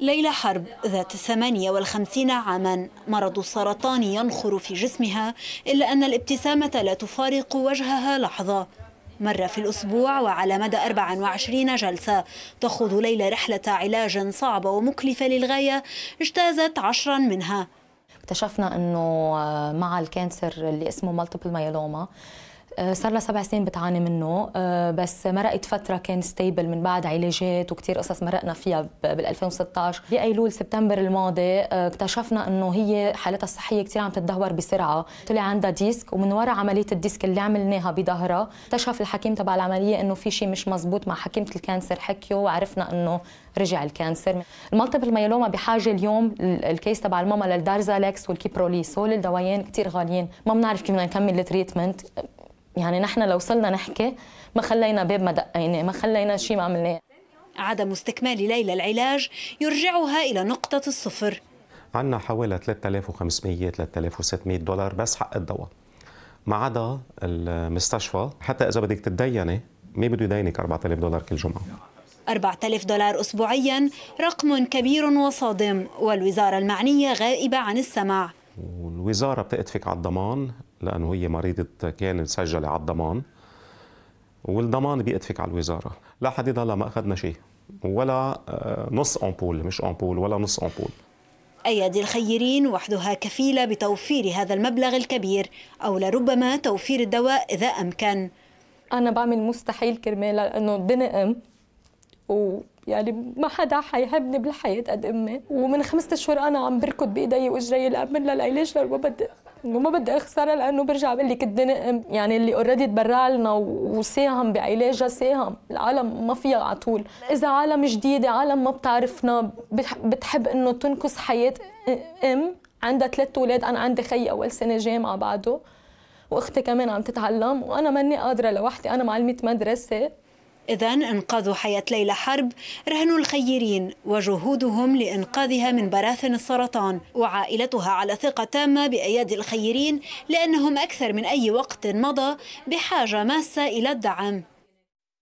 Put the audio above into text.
ليلى حرب ذات 58 عاما مرض السرطان ينخر في جسمها إلا أن الابتسامة لا تفارق وجهها لحظة مرة في الأسبوع وعلى مدى 24 جلسة تخوض ليلى رحلة علاج صعبة ومكلفة للغاية اجتازت عشرا منها اكتشفنا أنه آه، مع الكانسر اللي اسمه مالتيبل مايلوما آه، صار لها سبع سنين بتعاني منه آه، بس مرقت فتره كان ستيبل من بعد علاجات وكثير قصص مرقنا فيها بال 2016 بايلول سبتمبر الماضي آه، اكتشفنا انه هي حالتها الصحيه كثير عم تتدهور بسرعه طلع عندها ديسك ومن وراء عمليه الديسك اللي عملناها بظهرها اكتشف الحكيم تبع العمليه انه في شيء مش مزبوط مع حكيمه الكانسر حكيو وعرفنا انه رجع الكانسر المالتيبل مايلوما بحاجه اليوم الكيس تبع الماما للدارزالكس والكيبروليس هول الدوايين كثير غاليين ما بنعرف كيف بدنا نكمل التريتمنت يعني نحن لو صلنا نحكي ما خلينا باب ما دقيناه يعني ما خلينا شيء ما عملناه عدم استكمال ليلى العلاج يرجعها إلى نقطة الصفر عندنا حوالي 3500 3600 دولار بس حق الدواء ما عدا المستشفى حتى إذا بدك تتديني مين بده يدينك 4000 دولار كل جمعة 4000 دولار أسبوعيا رقم كبير وصادم والوزارة المعنية غائبة عن السماع والوزارة بتأتفك على الضمان لانه هي مريضه كان مسجله على الضمان والضمان بيتفك على الوزاره حديد هلا ما اخذنا شيء ولا آه، نص امبول مش امبول ولا نص امبول أيادي الخيرين وحدها كفيلة بتوفير هذا المبلغ الكبير أو لربما توفير الدواء إذا أمكن أنا بعمل مستحيل كرمال لأنه الدنيا أم ويعني ما حدا حيحبني بالحياة قد أمي ومن خمسة أشهر أنا عم بركض بإيدي وإجري الأب من للعلاج بدي وما بدي اخسرها لانه برجع بقول لك يعني اللي اوريدي تبرع لنا وساهم بعلاجها ساهم، العالم ما فيها على طول، اذا عالم جديده عالم ما بتعرفنا بتحب انه تنقص حياه ام عندها ثلاث اولاد انا عندي خي اول سنه جامعه بعده واختي كمان عم تتعلم وانا ماني قادره لوحدي انا معلمه مدرسه إذا إنقاذ حياة ليلى حرب رهن الخيرين وجهودهم لإنقاذها من براثن السرطان وعائلتها على ثقة تامة بأيادي الخيرين لأنهم أكثر من أي وقت مضى بحاجة ماسة إلى الدعم